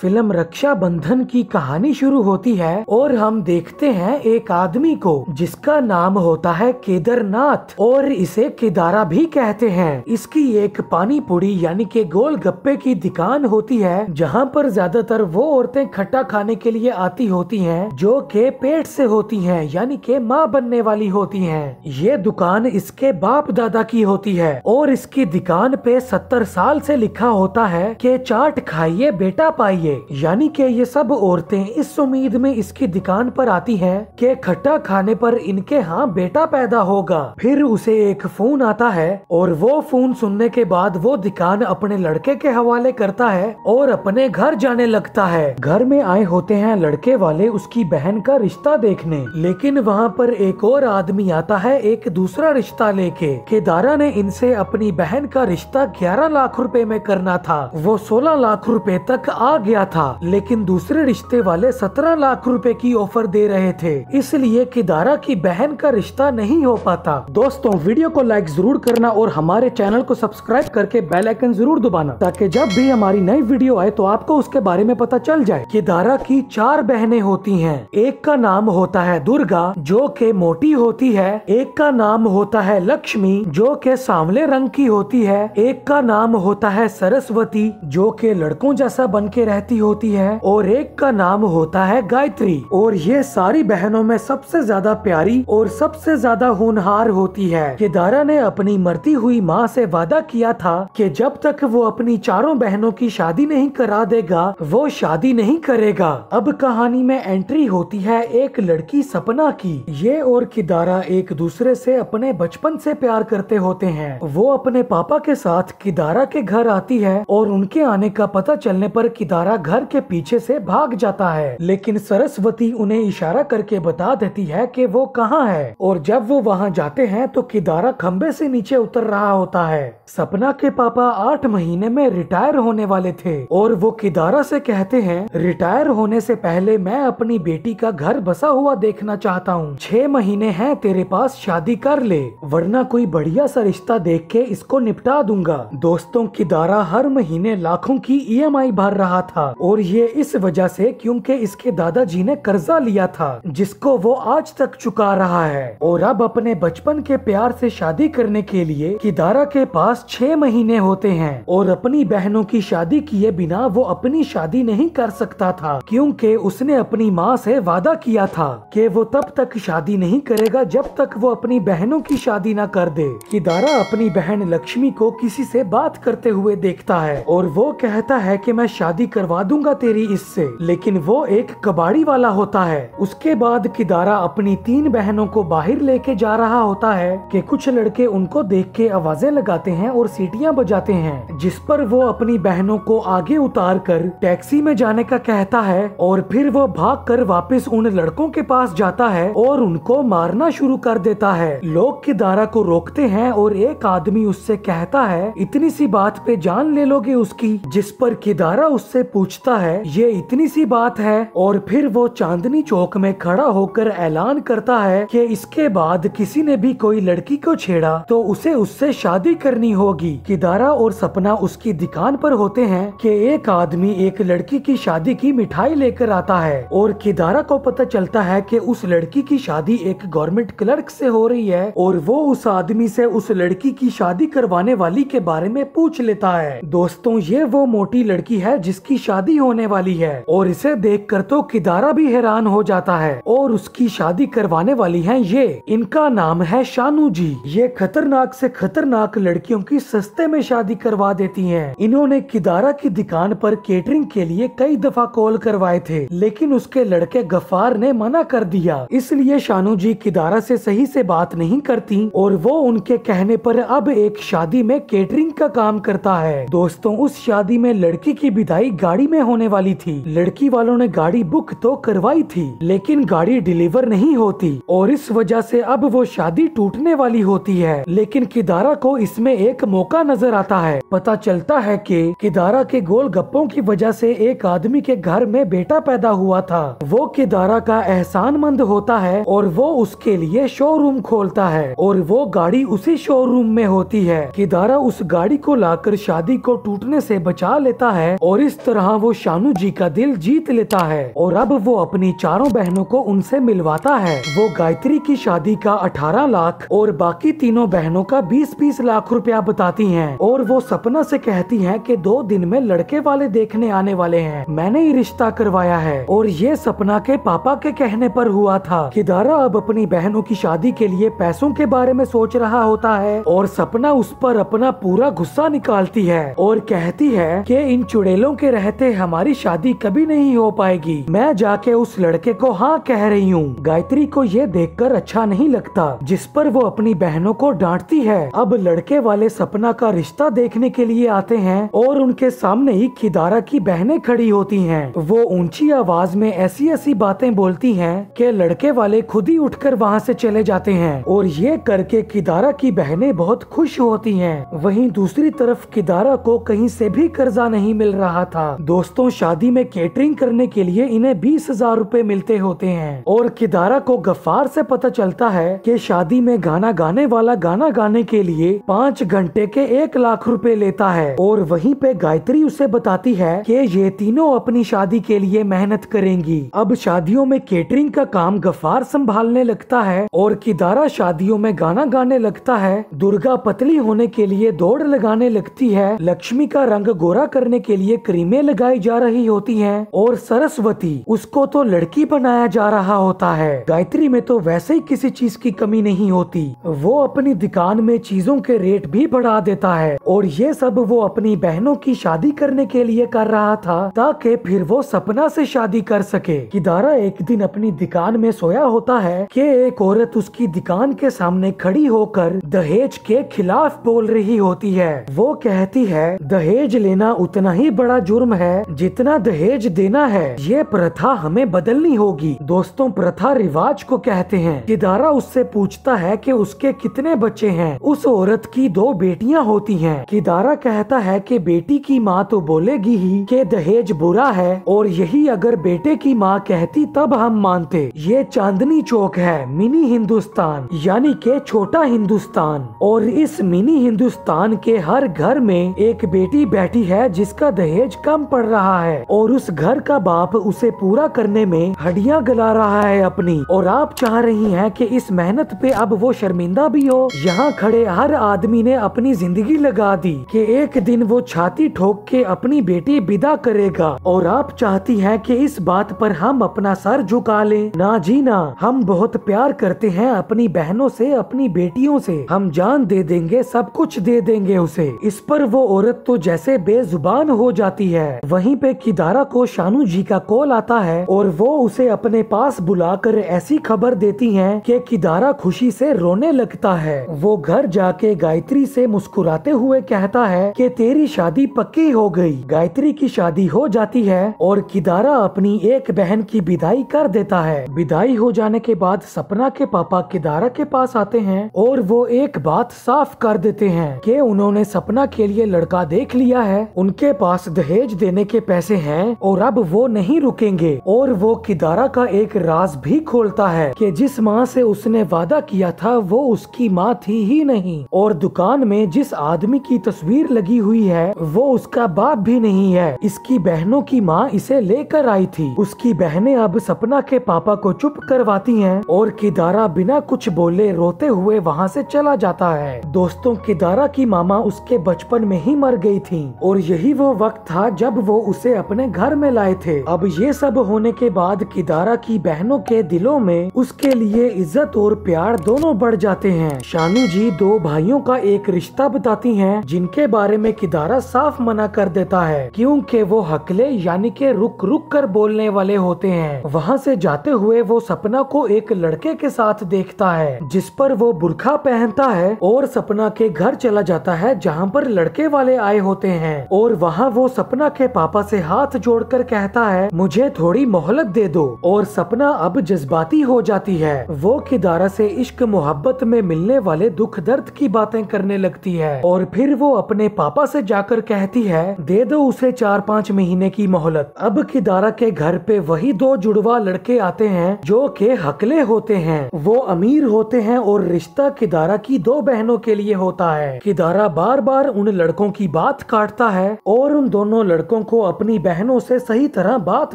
Film Rakshabandhan की कहानी शुरू होती है और हम देखते हैं एक आदमी को जिसका नाम होता है केदारनाथ और इसे केदारा भी कहते हैं इसकी एक पानी पूरी यानी के गोल गप्पे की दुकान होती है जहाँ पर ज्यादातर वो औरतें खट्टा खाने के लिए आती होती हैं जो के पेट से होती हैं यानी के माँ बनने वाली होती है ये दुकान इसके बाप दादा की होती है और इसकी दुकान पे सत्तर साल से लिखा होता है के चाट खाइए बेटा पाइए चाहिए यानी कि ये सब औरतें इस उम्मीद में इसकी दुकान पर आती है कि खट्टा खाने पर इनके यहाँ बेटा पैदा होगा फिर उसे एक फोन आता है और वो फोन सुनने के बाद वो दुकान अपने लड़के के हवाले करता है और अपने घर जाने लगता है घर में आए होते हैं लड़के वाले उसकी बहन का रिश्ता देखने लेकिन वहाँ पर एक और आदमी आता है एक दूसरा रिश्ता लेके केदारा ने इनसे अपनी बहन का रिश्ता ग्यारह लाख रूपए में करना था वो सोलह लाख रूपए तक आ गया गया था लेकिन दूसरे रिश्ते वाले सत्रह लाख रुपए की ऑफर दे रहे थे इसलिए किदारा की बहन का रिश्ता नहीं हो पाता दोस्तों वीडियो को लाइक जरूर करना और हमारे चैनल को सब्सक्राइब करके बेल आइकन जरूर दबाना ताकि जब भी हमारी नई वीडियो आए तो आपको उसके बारे में पता चल जाए किदारा की चार बहनें होती हैं एक का नाम होता है दुर्गा जो के मोटी होती है एक का नाम होता है लक्ष्मी जो के सांवले रंग की होती है एक का नाम होता है सरस्वती जो के लड़कों जैसा बन के रह रहती होती है और एक का नाम होता है गायत्री और ये सारी बहनों में सबसे ज्यादा प्यारी और सबसे ज्यादा होनहार होती है केदारा ने अपनी मरती हुई माँ से वादा किया था कि जब तक वो अपनी चारों बहनों की शादी नहीं करा देगा वो शादी नहीं करेगा अब कहानी में एंट्री होती है एक लड़की सपना की ये और किदारा एक दूसरे से अपने बचपन से प्यार करते होते हैं वो अपने पापा के साथ किदारा के घर आती है और उनके आने का पता चलने पर किदारा द्वारा घर के पीछे से भाग जाता है लेकिन सरस्वती उन्हें इशारा करके बता देती है कि वो कहाँ है और जब वो वहाँ जाते हैं तो किदारा खम्बे से नीचे उतर रहा होता है सपना के पापा आठ महीने में रिटायर होने वाले थे और वो किदारा से कहते हैं रिटायर होने से पहले मैं अपनी बेटी का घर बसा हुआ देखना चाहता हूँ छह महीने हैं तेरे पास शादी कर ले वरना कोई बढ़िया सा रिश्ता देख के इसको निपटा दूंगा दोस्तों किदारा हर महीने लाखों की ई e भर रहा था था और ये इस वजह से क्योंकि इसके दादाजी ने कर्जा लिया था जिसको वो आज तक चुका रहा है और अब अपने बचपन के प्यार से शादी करने के लिए किदारा के पास छह महीने होते हैं और अपनी बहनों की शादी किए बिना वो अपनी शादी नहीं कर सकता था क्योंकि उसने अपनी माँ से वादा किया था कि वो तब तक शादी नहीं करेगा जब तक वो अपनी बहनों की शादी ना कर दे किदारा अपनी बहन लक्ष्मी को किसी से बात करते हुए देखता है और वो कहता है की मैं शादी कर करवा दूंगा तेरी इससे लेकिन वो एक कबाड़ी वाला होता है उसके बाद किदारा अपनी तीन बहनों को बाहर लेके जा रहा होता है कि कुछ लड़के उनको देख के आवाजें लगाते हैं और सीटियां बजाते हैं जिस पर वो अपनी बहनों को आगे उतार कर टैक्सी में जाने का कहता है और फिर वो भाग कर वापिस उन लड़कों के पास जाता है और उनको मारना शुरू कर देता है लोग किदारा को रोकते हैं और एक आदमी उससे कहता है इतनी सी बात पे जान ले लोगे उसकी जिस पर किदारा उससे पूछता है ये इतनी सी बात है और फिर वो चांदनी चौक में खड़ा होकर ऐलान करता है कि इसके बाद किसी ने भी कोई लड़की को छेड़ा तो उसे उससे शादी करनी होगी किदारा और सपना उसकी दुकान पर होते हैं कि एक आदमी एक लड़की की शादी की मिठाई लेकर आता है और किदारा को पता चलता है की उस लड़की की शादी एक गवर्नमेंट क्लर्क ऐसी हो रही है और वो उस आदमी ऐसी उस लड़की की शादी करवाने वाली के बारे में पूछ लेता है दोस्तों ये वो मोटी लड़की है जिसकी शादी होने वाली है और इसे देखकर तो किदारा भी हैरान हो जाता है और उसकी शादी करवाने वाली है ये इनका नाम है शानू जी ये खतरनाक से खतरनाक लड़कियों की सस्ते में शादी करवा देती हैं। इन्होंने किदारा की दुकान पर केटरिंग के लिए कई दफा कॉल करवाए थे लेकिन उसके लड़के गफार ने मना कर दिया इसलिए शानू जी किदारा से सही से बात नहीं करती और वो उनके कहने पर अब एक शादी में केटरिंग का काम करता है दोस्तों उस शादी में लड़की की विदाई गाड़ी में होने वाली थी लड़की वालों ने गाड़ी बुक तो करवाई थी लेकिन गाड़ी डिलीवर नहीं होती और इस वजह से अब वो शादी टूटने वाली होती है लेकिन किदारा को इसमें एक मौका नजर आता है पता चलता है कि किदारा के गोल गप्पों की वजह से एक आदमी के घर में बेटा पैदा हुआ था वो किदारा का एहसान मंद होता है और वो उसके लिए शोरूम खोलता है और वो गाड़ी उसी शोरूम में होती है किदारा उस गाड़ी को लाकर शादी को टूटने से बचा लेता है और इस तरह तरह वो शानू जी का दिल जीत लेता है और अब वो अपनी चारों बहनों को उनसे मिलवाता है वो गायत्री की शादी का 18 लाख और बाकी तीनों बहनों का 20-20 लाख रुपया बताती हैं और वो सपना से कहती हैं कि दो दिन में लड़के वाले देखने आने वाले हैं मैंने ही रिश्ता करवाया है और ये सपना के पापा के कहने पर हुआ था कि दारा अब अपनी बहनों की शादी के लिए पैसों के बारे में सोच रहा होता है और सपना उस पर अपना पूरा गुस्सा निकालती है और कहती है की इन चुड़ैलों के रह कहते हमारी शादी कभी नहीं हो पाएगी मैं जाके उस लड़के को हाँ कह रही हूँ गायत्री को ये देखकर अच्छा नहीं लगता जिस पर वो अपनी बहनों को डांटती है अब लड़के वाले सपना का रिश्ता देखने के लिए आते हैं और उनके सामने ही खिदारा की बहनें खड़ी होती हैं वो ऊंची आवाज में ऐसी ऐसी बातें बोलती हैं कि लड़के वाले खुद ही उठकर वहाँ से चले जाते हैं और ये करके किदारा की बहनें बहुत खुश होती हैं वहीं दूसरी तरफ किदारा को कहीं से भी कर्जा नहीं मिल रहा था दोस्तों शादी में केटरिंग करने के लिए इन्हें बीस हजार रूपए मिलते होते हैं और किदारा को गफार से पता चलता है कि शादी में गाना गाने वाला गाना गाने के लिए पाँच घंटे के एक लाख रुपए लेता है और वहीं पे गायत्री उसे बताती है कि ये तीनों अपनी शादी के लिए मेहनत करेंगी अब शादियों में केटरिंग का काम गफार संभालने लगता है और किदारा शादियों में गाना गाने लगता है दुर्गा पतली होने के लिए दौड़ लगाने लगती है लक्ष्मी का रंग गोरा करने के लिए क्रीमे लगाई जा रही होती है और सरस्वती उसको तो लड़की बनाया जा रहा होता है गायत्री में तो वैसे ही किसी चीज की कमी नहीं होती वो अपनी दुकान में चीजों के रेट भी बढ़ा देता है और ये सब वो अपनी बहनों की शादी करने के लिए कर रहा था ताकि फिर वो सपना से शादी कर सके किदारा एक दिन अपनी दुकान में सोया होता है कि एक औरत उसकी दुकान के सामने खड़ी होकर दहेज के खिलाफ बोल रही होती है वो कहती है दहेज लेना उतना ही बड़ा जुर्म है जितना दहेज देना है ये प्रथा हमें बदलनी होगी दोस्तों प्रथा रिवाज को कहते हैं किदारा उससे पूछता है कि उसके कितने बच्चे हैं उस औरत की दो बेटियां होती हैं किदारा कहता है कि बेटी की माँ तो बोलेगी ही कि दहेज बुरा है और यही अगर बेटे की माँ कहती तब हम मानते ये चांदनी चौक है मिनी हिंदुस्तान यानी के छोटा हिंदुस्तान और इस मिनी हिंदुस्तान के हर घर में एक बेटी बैठी है जिसका दहेज कम कलाम पढ़ रहा है और उस घर का बाप उसे पूरा करने में हड्डियां गला रहा है अपनी और आप चाह रही हैं कि इस मेहनत पे अब वो शर्मिंदा भी हो यहाँ खड़े हर आदमी ने अपनी जिंदगी लगा दी कि एक दिन वो छाती ठोक के अपनी बेटी विदा करेगा और आप चाहती हैं कि इस बात पर हम अपना सर झुका लें ना जी ना हम बहुत प्यार करते हैं अपनी बहनों से अपनी बेटियों से हम जान दे देंगे सब कुछ दे देंगे उसे इस पर वो औरत तो जैसे बेजुबान हो जाती है है वहीं पे किदारा को शानू जी का कॉल आता है और वो उसे अपने पास बुलाकर ऐसी खबर देती हैं कि किदारा खुशी से रोने लगता है वो घर जाके गायत्री से मुस्कुराते हुए कहता है कि तेरी शादी पक्की हो गई गायत्री की शादी हो जाती है और किदारा अपनी एक बहन की विदाई कर देता है विदाई हो जाने के बाद सपना के पापा किदारा के पास आते हैं और वो एक बात साफ कर देते हैं कि उन्होंने सपना के लिए लड़का देख लिया है उनके पास दहेज देने के पैसे हैं और अब वो नहीं रुकेंगे और वो किदारा का एक राज भी खोलता है कि जिस माँ से उसने वादा किया था वो उसकी माँ थी ही नहीं और दुकान में जिस आदमी की तस्वीर लगी हुई है वो उसका बाप भी नहीं है इसकी बहनों की माँ इसे लेकर आई थी उसकी बहनें अब सपना के पापा को चुप करवाती हैं और किदारा बिना कुछ बोले रोते हुए वहाँ से चला जाता है दोस्तों किदारा की मामा उसके बचपन में ही मर गई थी और यही वो वक्त था जब जब वो उसे अपने घर में लाए थे अब ये सब होने के बाद किदारा की बहनों के दिलों में उसके लिए इज्जत और प्यार दोनों बढ़ जाते हैं शानू जी दो भाइयों का एक रिश्ता बताती हैं जिनके बारे में किदारा साफ मना कर देता है क्योंकि वो हकले यानी के रुक रुक कर बोलने वाले होते हैं वहाँ से जाते हुए वो सपना को एक लड़के के साथ देखता है जिस पर वो बुरखा पहनता है और सपना के घर चला जाता है जहाँ पर लड़के वाले आए होते हैं और वहाँ वो सपना के पापा से हाथ जोड़कर कहता है मुझे थोड़ी मोहलत दे दो और सपना अब जज्बाती हो जाती है वो किदारा से इश्क मोहब्बत में मिलने वाले दुख दर्द की बातें करने लगती है और फिर वो अपने पापा से जाकर कहती है दे दो उसे चार पाँच महीने की मोहलत अब किदारा के घर पे वही दो जुड़वा लड़के आते हैं जो के हकले होते हैं वो अमीर होते हैं और रिश्ता किदारा की दो बहनों के लिए होता है किदारा बार बार उन लड़कों की बात काटता है और उन दोनों लड़कों लड़कों को अपनी बहनों से सही तरह बात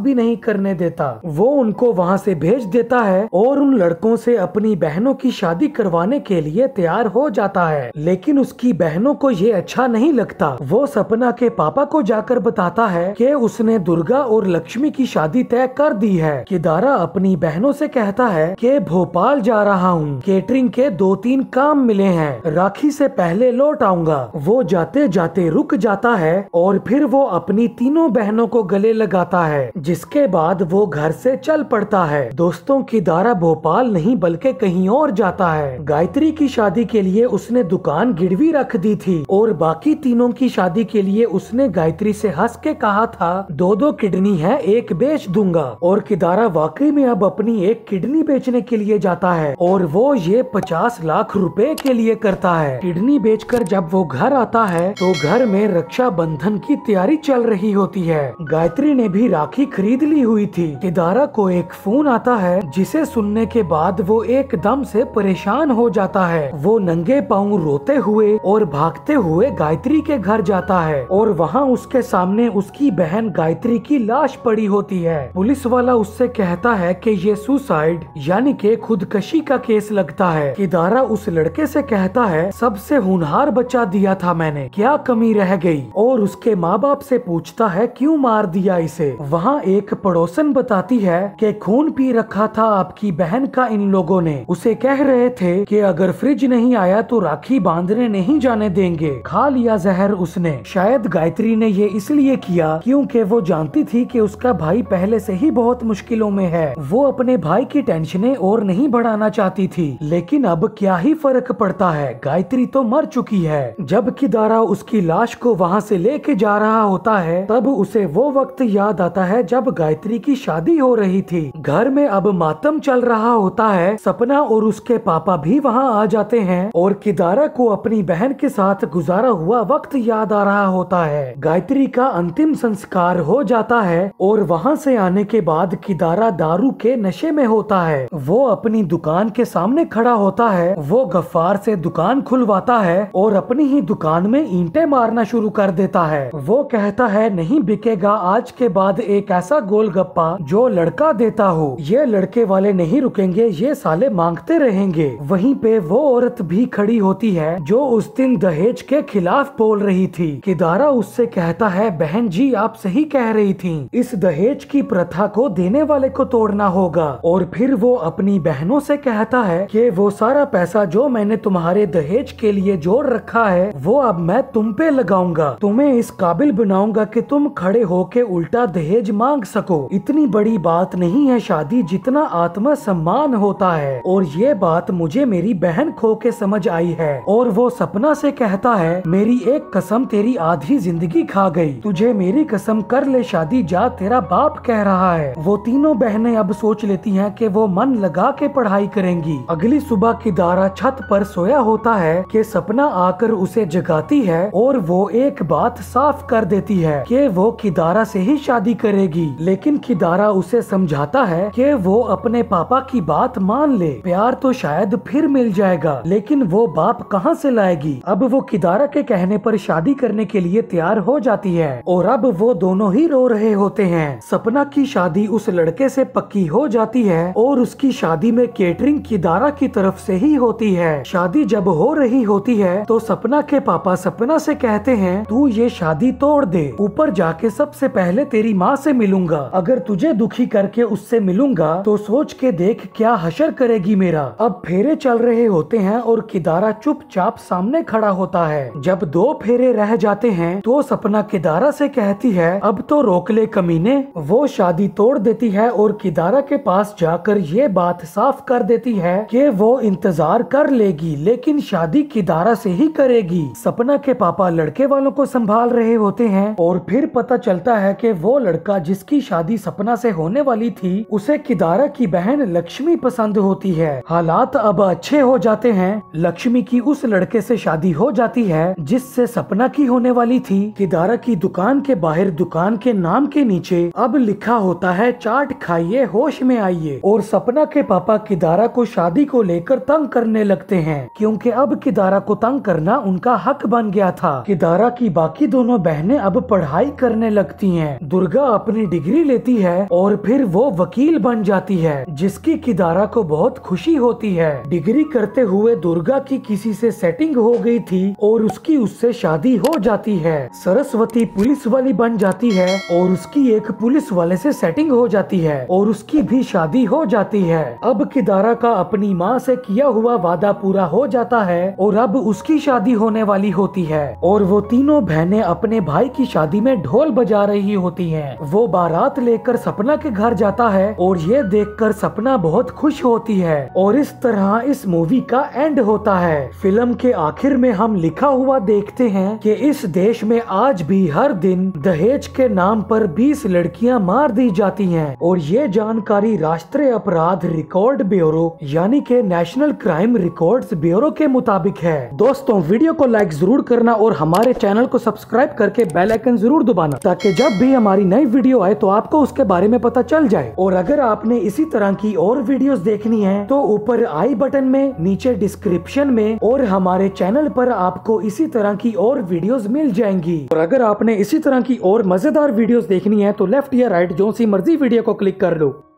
भी नहीं करने देता वो उनको वहाँ से भेज देता है और उन लड़कों से अपनी बहनों की शादी करवाने के लिए तैयार हो जाता है लेकिन उसकी बहनों को ये अच्छा नहीं लगता वो सपना के पापा को जाकर बताता है कि उसने दुर्गा और लक्ष्मी की शादी तय कर दी है किदारा अपनी बहनों से कहता है कि भोपाल जा रहा हूँ केटरिंग के दो तीन काम मिले हैं राखी से पहले लौट आऊंगा वो जाते जाते रुक जाता है और फिर वो अपनी अपनी तीनों बहनों को गले लगाता है जिसके बाद वो घर से चल पड़ता है दोस्तों की दारा भोपाल नहीं बल्कि कहीं और जाता है गायत्री की शादी के लिए उसने दुकान गिरवी रख दी थी और बाकी तीनों की शादी के लिए उसने गायत्री से हंस के कहा था दो दो किडनी है एक बेच दूंगा और किदारा वाकई में अब अपनी एक किडनी बेचने के लिए जाता है और वो ये पचास लाख रुपए के लिए करता है किडनी बेचकर जब वो घर आता है तो घर में रक्षा बंधन की तैयारी चल रही रही होती है गायत्री ने भी राखी खरीद ली हुई थी इदारा को एक फोन आता है जिसे सुनने के बाद वो एकदम से परेशान हो जाता है वो नंगे पाँव रोते हुए और भागते हुए गायत्री के घर जाता है और वहाँ उसके सामने उसकी बहन गायत्री की लाश पड़ी होती है पुलिस वाला उससे कहता है की ये सुसाइड यानी के खुदकशी का केस लगता है किदारा उस लड़के से कहता है सबसे होनहार बचा दिया था मैंने क्या कमी रह गई और उसके माँ बाप से पूछ पूछता है क्यों मार दिया इसे वहाँ एक पड़ोसन बताती है कि खून पी रखा था आपकी बहन का इन लोगों ने उसे कह रहे थे कि अगर फ्रिज नहीं आया तो राखी बांधने नहीं जाने देंगे खा लिया जहर उसने शायद गायत्री ने ये इसलिए किया क्योंकि वो जानती थी कि उसका भाई पहले से ही बहुत मुश्किलों में है वो अपने भाई की टेंशने और नहीं बढ़ाना चाहती थी लेकिन अब क्या ही फर्क पड़ता है गायत्री तो मर चुकी है जबकि दारा उसकी लाश को वहाँ से लेके जा रहा होता है है तब उसे वो वक्त याद आता है जब गायत्री की शादी हो रही थी घर में अब मातम चल रहा होता है सपना और उसके पापा भी वहाँ आ जाते हैं और किदारा को अपनी बहन के साथ गुजारा हुआ वक्त याद आ रहा होता है गायत्री का अंतिम संस्कार हो जाता है और वहाँ से आने के बाद किदारा दारू के नशे में होता है वो अपनी दुकान के सामने खड़ा होता है वो गफ्फार से दुकान खुलवाता है और अपनी ही दुकान में ईंटे मारना शुरू कर देता है वो कहता है नहीं बिकेगा आज के बाद एक ऐसा गोलगप्पा जो लड़का देता हो ये लड़के वाले नहीं रुकेंगे ये साले मांगते रहेंगे वहीं पे वो औरत भी खड़ी होती है जो उस दिन दहेज के खिलाफ बोल रही थी किदारा उससे कहता है बहन जी आप सही कह रही थी इस दहेज की प्रथा को देने वाले को तोड़ना होगा और फिर वो अपनी बहनों से कहता है कि वो सारा पैसा जो मैंने तुम्हारे दहेज के लिए जोड़ रखा है वो अब मैं तुम पे लगाऊंगा तुम्हें इस काबिल बनाऊंगा कि तुम खड़े होके उल्टा दहेज मांग सको इतनी बड़ी बात नहीं है शादी जितना आत्मा सम्मान होता है और ये बात मुझे मेरी बहन खो के समझ आई है और वो सपना से कहता है मेरी एक कसम तेरी आधी जिंदगी खा गई तुझे मेरी कसम कर ले शादी जा तेरा बाप कह रहा है वो तीनों बहनें अब सोच लेती हैं कि वो मन लगा के पढ़ाई करेंगी अगली सुबह किदारा छत पर सोया होता है कि सपना आकर उसे जगाती है और वो एक बात साफ कर देती है है कि वो किदारा से ही शादी करेगी लेकिन किदारा उसे समझाता है कि वो अपने पापा की बात मान ले प्यार तो शायद फिर मिल जाएगा लेकिन वो बाप कहाँ से लाएगी अब वो किदारा के कहने पर शादी करने के लिए तैयार हो जाती है और अब वो दोनों ही रो रहे होते हैं सपना की शादी उस लड़के से पक्की हो जाती है और उसकी शादी में केटरिंग किदारा की तरफ से ही होती है शादी जब हो रही होती है तो सपना के पापा सपना से कहते हैं तू ये शादी तोड़ दे ऊपर जाके सबसे पहले तेरी माँ से मिलूंगा अगर तुझे दुखी करके उससे मिलूंगा तो सोच के देख क्या हशर करेगी मेरा अब फेरे चल रहे होते हैं और किदारा चुपचाप सामने खड़ा होता है जब दो फेरे रह जाते हैं तो सपना किदारा से कहती है अब तो रोक ले कमीने वो शादी तोड़ देती है और किदारा के पास जाकर ये बात साफ कर देती है कि वो इंतजार कर लेगी लेकिन शादी किदारा से ही करेगी सपना के पापा लड़के वालों को संभाल रहे होते हैं और और फिर पता चलता है कि वो लड़का जिसकी शादी सपना से होने वाली थी उसे किदारा की बहन लक्ष्मी पसंद होती है हालात अब अच्छे हो जाते हैं लक्ष्मी की उस लड़के से शादी हो जाती है जिससे सपना की होने वाली थी किदारा की दुकान के बाहर दुकान के नाम के नीचे अब लिखा होता है चाट खाइए होश में आइए और सपना के पापा किदारा को शादी को लेकर तंग करने लगते है क्योंकि अब किदारा को तंग करना उनका हक बन गया था किदारा की बाकी दोनों बहनें अब पढ़ पढ़ाई करने लगती हैं। दुर्गा अपनी डिग्री लेती है और फिर वो वकील बन जाती है जिसकी किदारा को बहुत खुशी होती है डिग्री करते हुए दुर्गा की किसी से सेटिंग हो गई थी और उसकी उससे शादी हो जाती है सरस्वती पुलिस वाली बन जाती है और उसकी एक पुलिस वाले से सेटिंग हो जाती है और उसकी भी शादी हो जाती है अब किदारा का अपनी माँ से किया हुआ वादा पूरा हो जाता है और अब उसकी शादी होने वाली होती है और वो तीनों बहनें अपने भाई की शादी शादी में ढोल बजा रही होती हैं। वो बारात लेकर सपना के घर जाता है और ये देखकर सपना बहुत खुश होती है और इस तरह इस मूवी का एंड होता है फिल्म के आखिर में हम लिखा हुआ देखते हैं कि इस देश में आज भी हर दिन दहेज के नाम पर 20 लड़कियां मार दी जाती हैं और ये जानकारी राष्ट्रीय अपराध रिकॉर्ड ब्यूरो यानी के नेशनल क्राइम रिकॉर्ड ब्यूरो के मुताबिक है दोस्तों वीडियो को लाइक जरूर करना और हमारे चैनल को सब्सक्राइब करके बेल आइकन बटन जरूर दबाना ताकि जब भी हमारी नई वीडियो आए तो आपको उसके बारे में पता चल जाए और अगर आपने इसी तरह की और वीडियोस देखनी है तो ऊपर आई बटन में नीचे डिस्क्रिप्शन में और हमारे चैनल पर आपको इसी तरह की और वीडियोस मिल जाएंगी और अगर आपने इसी तरह की और मजेदार वीडियोस देखनी है तो लेफ्ट या राइट जो सी मर्जी वीडियो को क्लिक कर लो